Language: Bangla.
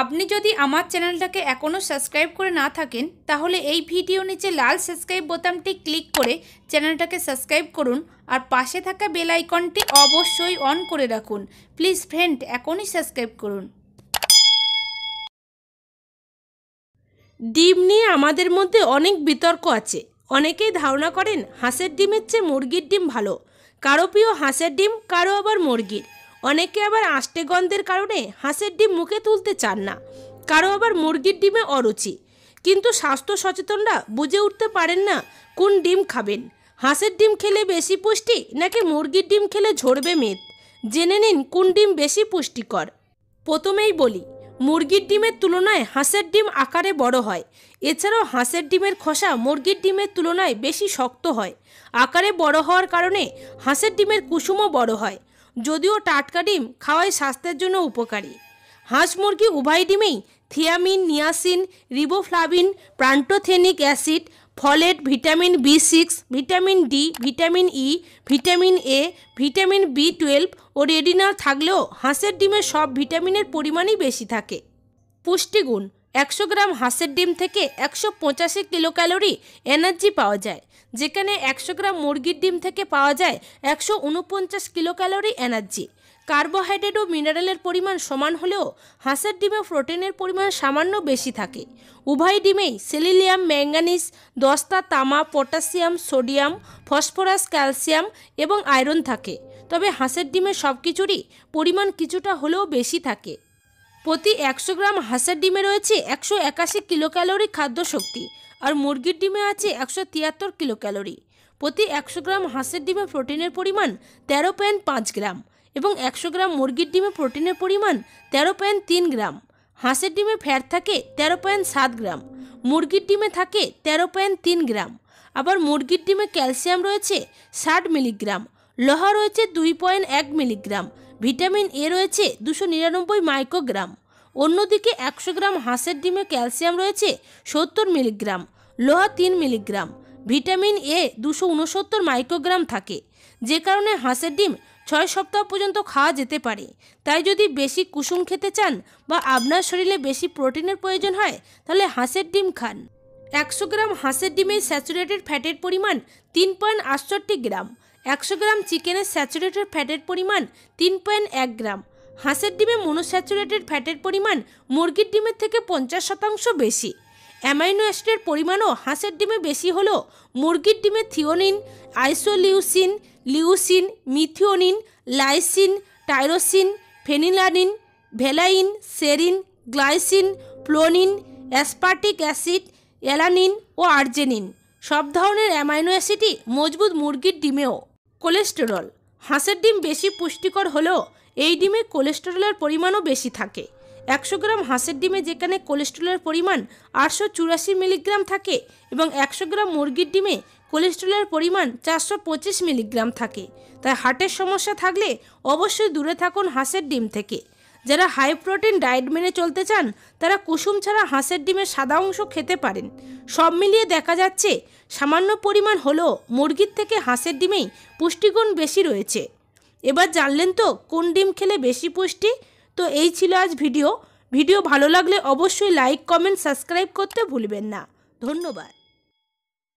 আপনি যদি আমার চ্যানেলটাকে এখনও সাবস্ক্রাইব করে না থাকেন তাহলে এই ভিডিও নিচে লাল সাবস্ক্রাইব বোতামটি ক্লিক করে চ্যানেলটাকে সাবস্ক্রাইব করুন আর পাশে থাকা বেল আইকনটি অবশ্যই অন করে রাখুন প্লিজ ফ্রেন্ড এখনই সাবস্ক্রাইব করুন ডিম নিয়ে আমাদের মধ্যে অনেক বিতর্ক আছে অনেকেই ধারণা করেন হাঁসের ডিমের চেয়ে মুরগির ডিম ভালো কারো প্রিয় হাঁসের ডিম কারো আবার মুরগির অনেকে আবার আষ্টে গন্ধের কারণে হাঁসের ডিম মুখে তুলতে চান না কারো আবার মুরগির ডিমে অরুচি কিন্তু স্বাস্থ্য সচেতনরা বুঝে উঠতে পারেন না কোন ডিম খাবেন হাঁসের ডিম খেলে বেশি পুষ্টি নাকি মুরগির ডিম খেলে ঝরবে মেদ জেনে নিন কোন ডিম বেশি পুষ্টিকর প্রথমেই বলি মুরগির ডিমের তুলনায় হাঁসের ডিম আকারে বড় হয় এছাড়াও হাঁসের ডিমের খোসা মুরগির ডিমের তুলনায় বেশি শক্ত হয় আকারে বড় হওয়ার কারণে হাঁসের ডিমের কুসুমও বড় হয় যদিও টাটকা ডিম খাওয়াই স্বাস্থ্যের জন্য উপকারী হাঁস মুরগি উভয় ডিমেই thiamine niacin riboflavin pantothenic acid folate vitamin B six vitamin D vitamin E vitamin A vitamin B twelve ও রেডিনাল থাকলেও হাঁসের ডিমে সব ভিটামিনের পরিমাণই বেশি থাকে পুষ্টিগুণ একশো গ্রাম হাঁসের ডিম থেকে একশো পঁচাশি কিলো ক্যালোরি এনার্জি পাওয়া যায় যেখানে একশো গ্রাম মুরগির ডিম থেকে পাওয়া যায় একশো উনপঞ্চাশ কিলো ক্যালোরি এনার্জি কার্বোহাইড্রেট ও মিনারেলের পরিমাণ সমান হলেও হাঁসের ডিমে প্রোটিনের পরিমাণ সামান্য বেশি থাকে উভয় ডিমেই সেলিলিয়াম ম্যাঙ্গানিস দস্তা তামা পটাশিয়াম সোডিয়াম ফসফরাস ক্যালসিয়াম এবং আয়রন থাকে তবে হাঁসের ডিমে সব কিছুরই পরিমাণ কিছুটা হলেও বেশি থাকে প্রতি একশো গ্রাম হাঁসের ডিমে রয়েছে একশো একাশি কিলো ক্যালোরি খাদ্য শক্তি আর মুরগির ডিমে আছে একশো তিয়াত্তর কিলো ক্যালোরি প্রতি একশো গ্রাম হাঁসের ডিমে প্রোটিনের পরিমাণ তেরো পয়েন্ট পাঁচ গ্রাম এবং একশো গ্রাম মুরগির ডিমে প্রোটিনের পরিমাণ তেরো পয়েন্ট তিন গ্রাম হাঁসের ডিমে ফ্যাট থাকে তেরো পয়েন্ট সাত গ্রাম মুরগির ডিমে থাকে তেরো পয়েন্ট তিন গ্রাম আবার মুরগির ডিমে ক্যালসিয়াম রয়েছে ষাট মিলিগ্রাম লোহা রয়েছে দুই পয়েন্ট এক মিলিগ্রাম ভিটামিন এ রয়েছে দুশো নিরানব্বই মাইক্রোগ্রাম অন্যদিকে একশো গ্রাম হাঁসের ডিমে ক্যালসিয়াম রয়েছে সত্তর মিলিগ্রাম লোহা তিন মিলিগ্রাম ভিটামিন এ দুশো উনসত্তর মাইক্রোগ্রাম থাকে যে কারণে হাঁসের ডিম ছয় সপ্তাহ পর্যন্ত খাওয়া যেতে পারে তাই যদি বেশি কুসুম খেতে চান বা আপনার শরীরে বেশি প্রোটিনের প্রয়োজন হয় তাহলে হাঁসের ডিম খান একশো গ্রাম হাঁসের ডিমের স্যাচুরেটেড ফ্যাটের পরিমাণ তিন পয়েন্ট আটষট্টি গ্রাম একশো গ্রাম চিকেনের স্যাচুরেটেড ফ্যাটের পরিমাণ তিন পয়েন্ট এক গ্রাম হাঁসের ডিমে মনোস্যাচুরেটেড ফ্যাটের পরিমাণ মুরগির ডিমের থেকে পঞ্চাশ শতাংশ বেশি অ্যামাইনো অ্যাসিডের পরিমাণও হাঁসের ডিমে বেশি হল মুরগির ডিমে threonine isoleucine leucine methionine lysine tyrosine phenylalanine valine serine glycine proline aspartic acid alanine ও আর্জেনিন সব ধরনের অ্যামাইনো অ্যাসিডই মজবুত মুরগির ডিমেও কোলেস্টেরল হাঁসের ডিম বেশি পুষ্টিকর হলেও এই ডিমে কোলেস্টেরলের পরিমাণও বেশি থাকে একশো গ্রাম হাঁসের ডিমে যেখানে কোলেস্টেরলের পরিমাণ আটশো চুরাশি মিলিগ্রাম থাকে এবং একশো গ্রাম মুরগির ডিমে কোলেস্টেরলের পরিমাণ চারশো পঁচিশ মিলিগ্রাম থাকে তাই হার্টের সমস্যা থাকলে অবশ্যই দূরে থাকুন হাঁসের ডিম থেকে যারা হাই প্রোটিন ডায়েট মেনে চলতে চান তারা কুসুম ছাড়া হাঁসের ডিমের সাদা অংশ খেতে পারেন সব মিলিয়ে দেখা যাচ্ছে সামান্য পরিমাণ হলেও মুরগির থেকে হাঁসের ডিমেই পুষ্টিগুণ বেশি রয়েছে এবার জানলেন তো কোন ডিম খেলে বেশি পুষ্টি তো এই ছিল আজ ভিডিও ভিডিও ভালো লাগলে অবশ্যই লাইক কমেন্ট সাবস্ক্রাইব করতে ভুলবেন না ধন্যবাদ